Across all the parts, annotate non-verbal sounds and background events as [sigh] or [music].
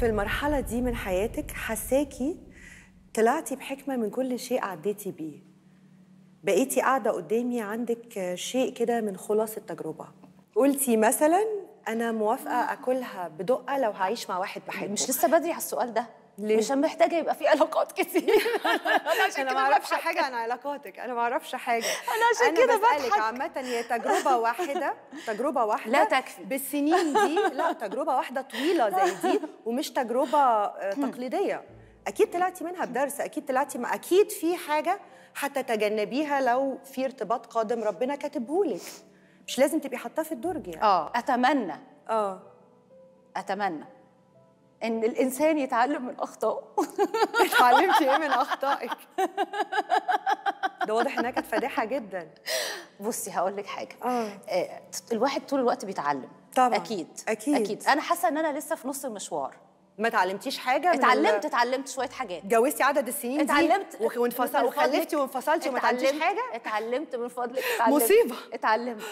في المرحله دي من حياتك حساكي طلعتي بحكمه من كل شيء عديتي بيه بقيتي قاعده قدامي عندك شيء كده من خلاص التجربه قلتي مثلا انا موافقه اكلها بدقه لو هعيش مع واحد بحبه مش لسه بدري على السؤال ده ليه؟ مش محتاجه يبقى في علاقات كتير [laughs] انا عشان كده ما اعرفش حاجه عن علاقاتك انا ما اعرفش حاجه [laughs] انا عشان كده بضحك عامه هي تجربه واحده [laughs] تجربه واحده لا تكفي بالسنين دي لا تجربه واحده طويله زي دي ومش تجربه آه، تقليديه اكيد طلعتي منها بدرس اكيد طلعتي اكيد في حاجه هتتجنبيها لو في ارتباط قادم ربنا كاتبهولك مش لازم تبقي حاطاه في الدرج يعني اه اتمنى اه اتمنى ان الانسان يتعلم من اخطائه [laughs] اتعلمتي ايه من اخطائك ده واضح انها كانت فادحه جدا بصي هقول لك حاجه آه. آه. الواحد طول الوقت بيتعلم طبعا اكيد اكيد, أكيد. انا حاسه ان انا لسه في نص المشوار ما اتعلمتيش حاجه اتعلمت اتعلمت شويه حاجات اتجوزتي عدد السنين اتعلمت دي وانفصل وخلفتي وانفصلتي وما اتعلمتيش حاجه اتعلمت من فضلك اتعلمت مصيبه اتعلمت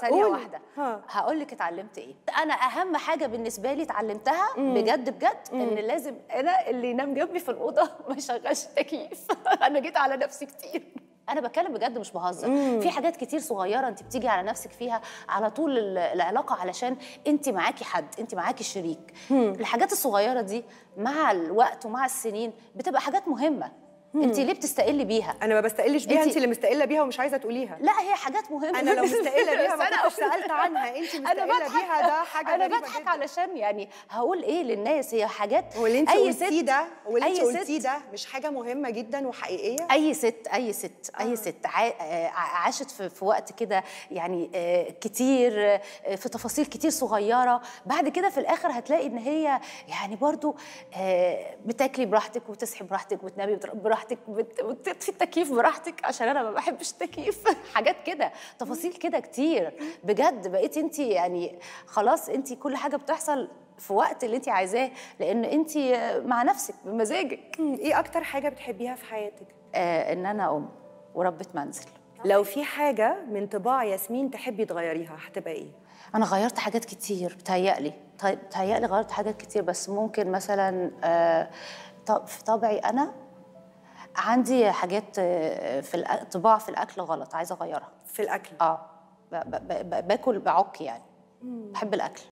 ثانيه واحده هقول لك اتعلمت ايه انا اهم حاجه بالنسبه لي اتعلمتها بجد بجد مم. ان لازم انا اللي ينام جنبي في الاوضه [laughs] ما يشغلش تكييف [laughs] انا جيت على نفسي كتير انا بتكلم بجد مش بهزر في حاجات كتير صغيره انت بتيجي على نفسك فيها على طول العلاقه علشان انت معاكي حد انت معاكي شريك مم. الحاجات الصغيره دي مع الوقت ومع السنين بتبقى حاجات مهمه انت ليه بتستقلي بيها انا ما بستقلش بيها انت, اللي مستقله بيها ومش عايزه تقوليها لا هي حاجات مهمه انا لو مستقله [laughs] بيها ما كنتش سالت عنها انت [laughs] مستقله بيها ده حاجه انا بضحك علشان يعني هقول ايه للناس هي حاجات واللي انت قلتيه ده واللي انت قلتيه ده مش حاجه مهمه جدا وحقيقيه اي ست اي ست اي آه. ست آه، عاشت في, في وقت كده يعني آه، كتير في تفاصيل كتير صغيره بعد كده في الاخر هتلاقي ان هي يعني برضو بتاكلي براحتك وتصحي براحتك وتنامي براحتك براحتك بتطفي التكييف براحتك عشان انا ما بحبش التكييف [laughs] حاجات كده تفاصيل كده كتير بجد بقيت انت يعني خلاص انت كل حاجه بتحصل في وقت اللي انت عايزاه لان انت مع نفسك بمزاجك ايه اكتر حاجه بتحبيها في حياتك آه ان انا ام وربة منزل لو في حاجه من طباع ياسمين تحبي تغيريها هتبقى ايه انا غيرت حاجات كتير بتهيألي طيب، بتهيألي غيرت حاجات كتير بس ممكن مثلا آه في طبعي انا عندي حاجات آه، في الطباع في الاكل غلط عايزه اغيرها في الاكل اه باكل بعك يعني بحب الاكل